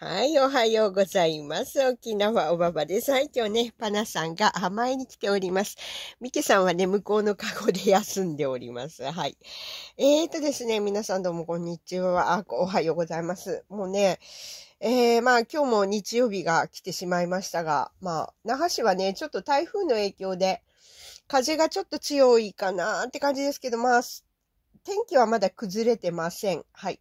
はい、おはようございます。沖縄おばばです。はい、今日ね、パナさんが甘えに来ております。ミケさんはね、向こうのカゴで休んでおります。はい。えーとですね、皆さんどうもこんにちは。あ、おはようございます。もうね、えー、まあ今日も日曜日が来てしまいましたが、まあ、那覇市はね、ちょっと台風の影響で、風がちょっと強いかなーって感じですけど、まあ、天気はまだ崩れてません。はい。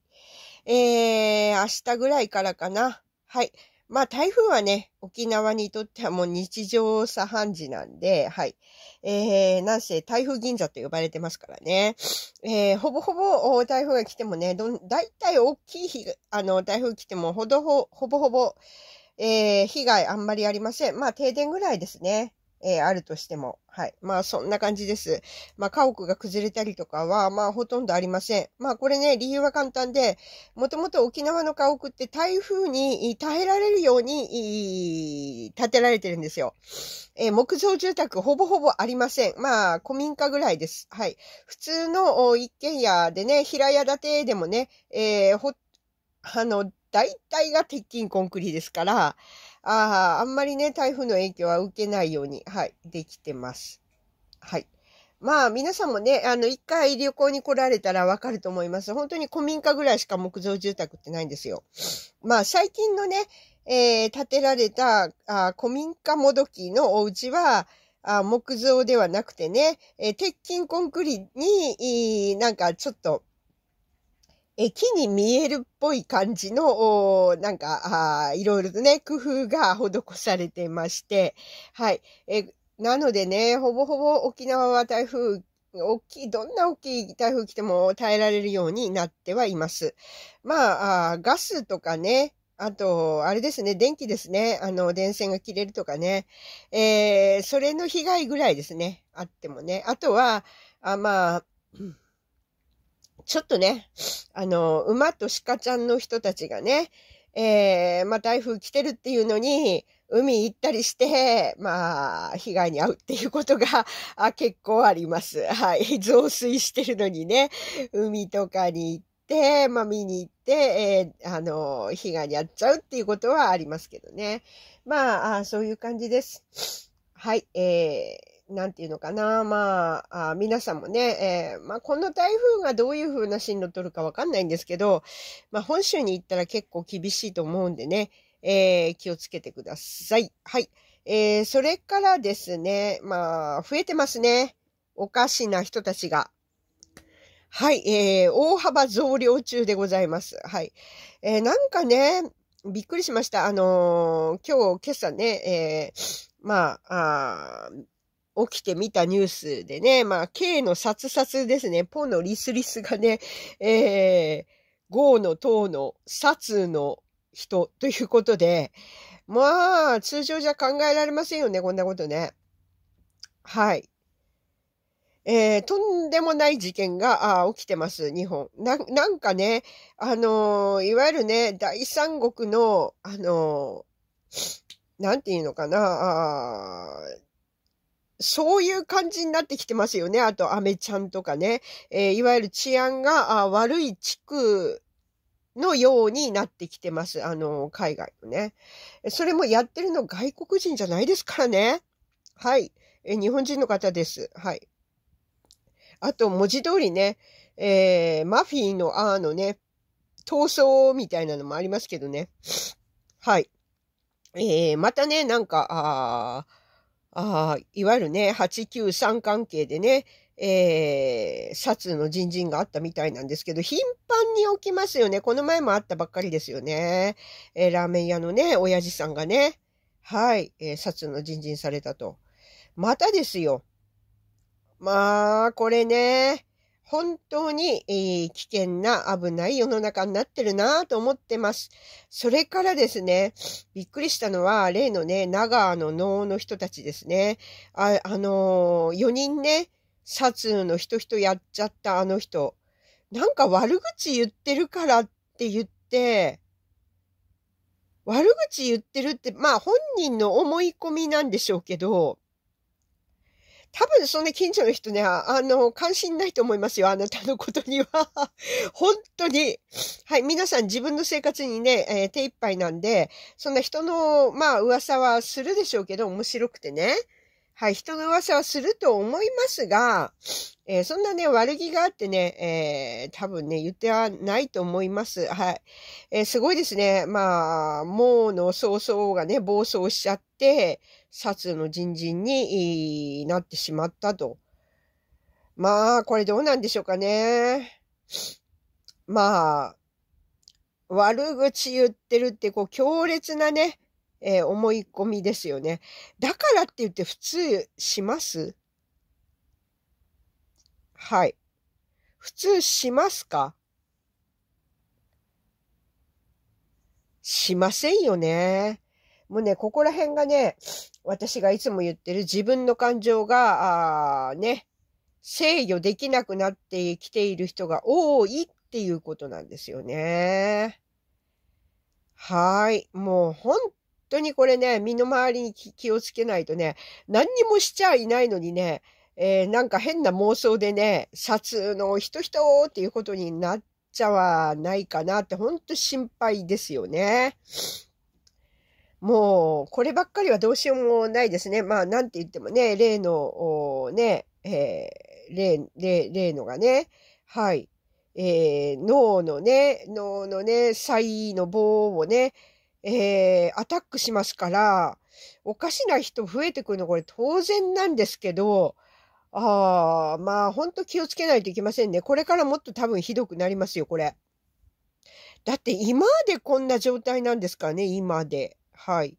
えー、明日ぐらいからかな。はい。まあ台風はね、沖縄にとってはもう日常茶飯事なんで、はい。えー、なんせ台風銀座と呼ばれてますからね。えー、ほぼほぼ台風が来てもね、どだいたい大きい日、あの、台風来てもほどほ、ほぼほぼ、えー、被害あんまりありません。まあ停電ぐらいですね。えー、あるとしても。はい。まあ、そんな感じです。まあ、家屋が崩れたりとかは、まあ、ほとんどありません。まあ、これね、理由は簡単で、もともと沖縄の家屋って台風に耐えられるように建てられてるんですよ。えー、木造住宅ほぼほぼありません。まあ、古民家ぐらいです。はい。普通の一軒家でね、平屋建てでもね、えー、ほ、あの、大体が鉄筋コンクリですから、ああんまりね、台風の影響は受けないように、はい、できてます。はい。まあ、皆さんもね、あの、一回旅行に来られたらわかると思います。本当に古民家ぐらいしか木造住宅ってないんですよ。まあ、最近のね、えー、建てられた、あ古民家もどきのお家は、あ木造ではなくてね、えー、鉄筋コンクリに、なんかちょっと、え木に見えるっぽい感じの、なんか、いろいろとね、工夫が施されてまして、はい。えなのでね、ほぼほぼ沖縄は台風、大きい、どんな大きい台風来ても耐えられるようになってはいます。まあ、あガスとかね、あと、あれですね、電気ですね。あの、電線が切れるとかね。えー、それの被害ぐらいですね。あってもね。あとは、あまあ、ちょっとね、あの、馬と鹿ちゃんの人たちがね、えー、まあ、台風来てるっていうのに、海行ったりして、まあ、被害に遭うっていうことがあ結構あります。はい。増水してるのにね、海とかに行って、まあ見に行って、えー、あの、被害に遭っちゃうっていうことはありますけどね。まあ、あそういう感じです。はい。えーなんていうのかな、まあ、あ皆さんもね、えー、まあ、この台風がどういう風な進路を取るかわかんないんですけど、まあ、本州に行ったら結構厳しいと思うんでね、えー、気をつけてください。はい。えー、それからですね、まあ、増えてますね。おかしな人たちが。はい、えー、大幅増量中でございます。はい。えー、なんかね、びっくりしました。あのー、今日、今朝ね、えー、まあ、あ起きてみたニュースでね、まあ、K の殺殺ですね、ポのリスリスがね、えー、ゴーの塔の殺の人ということで、まあ、通常じゃ考えられませんよね、こんなことね。はい。えー、とんでもない事件があ起きてます、日本。ななんかね、あのー、いわゆるね、第三国の、あのー、なんていうのかな、あそういう感じになってきてますよね。あと、アメちゃんとかね。えー、いわゆる治安が悪い地区のようになってきてます。あの、海外のね。それもやってるの外国人じゃないですからね。はい。えー、日本人の方です。はい。あと、文字通りね、えー、マフィーのあのね、逃走みたいなのもありますけどね。はい。えー、またね、なんか、ああいわゆるね、893関係でね、えー、殺の人参があったみたいなんですけど、頻繁に起きますよね。この前もあったばっかりですよね。えー、ラーメン屋のね、親父さんがね、はい、えー、の人参されたと。またですよ。まあ、これね、本当に、えー、危険な危ない世の中になってるなと思ってます。それからですね、びっくりしたのは、例のね、長野のの人たちですね。あ、あのー、4人ね、殺意の人々やっちゃったあの人。なんか悪口言ってるからって言って、悪口言ってるって、まあ本人の思い込みなんでしょうけど、多分そんな近所の人ね、あの、関心ないと思いますよ。あなたのことには。本当に。はい。皆さん自分の生活にね、えー、手一杯なんで、そんな人の、まあ、噂はするでしょうけど、面白くてね。はい。人の噂はすると思いますが、えー、そんなね、悪気があってね、えー、多分ね、言ってはないと思います。はい。えすごいですね。まあ、もうの早々がね、暴走しちゃって、殺の人参になってしまったと。まあ、これどうなんでしょうかね。まあ、悪口言ってるって、こう、強烈なね、えー、思い込みですよね。だからって言って普通しますはい。普通しますかしませんよね。もうね、ここら辺がね、私がいつも言ってる自分の感情が、あね、制御できなくなってきている人が多いっていうことなんですよね。はい。もう本当にこれね、身の回りに気をつけないとね、何にもしちゃいないのにね、えー、なんか変な妄想でね、殺の人々っていうことになっちゃわないかなって、本当心配ですよね。もう、こればっかりはどうしようもないですね。まあ、なんて言ってもね、例の、ね、えー、例、例、例のがね、はい、えー、脳のね、脳のね、才の棒をね、えー、アタックしますから、おかしな人増えてくるの、これ当然なんですけど、ああ、まあ、ほんと気をつけないといけませんね。これからもっと多分ひどくなりますよ、これ。だって今でこんな状態なんですからね、今で。はい。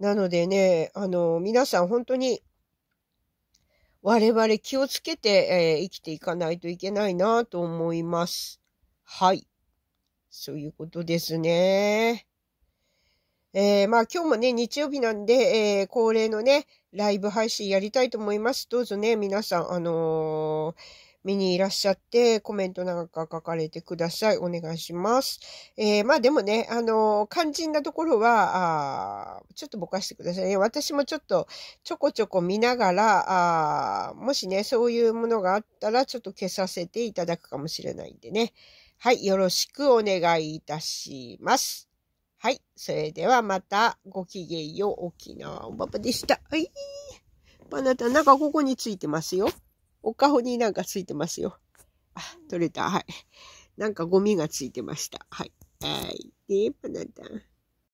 なのでね、あの、皆さん本当に、我々気をつけて、えー、生きていかないといけないなと思います。はい。そういうことですね。えー、まあ今日もね、日曜日なんで、えー、恒例のね、ライブ配信やりたいと思います。どうぞね、皆さん、あのー見にいらっしゃって、コメントなんか書かれてください。お願いします。えー、まあでもね、あの、肝心なところは、あちょっとぼかしてくださいね。私もちょっとちょこちょこ見ながら、あもしね、そういうものがあったら、ちょっと消させていただくかもしれないんでね。はい、よろしくお願いいたします。はい。それではまた、ごきげんよう、沖縄おばばでした。はい。あなた、なんかここについてますよ。お顔になんかついてますよ。あ、取れた。はい。なんかゴミがついてました。はい。はい。で、パナタン。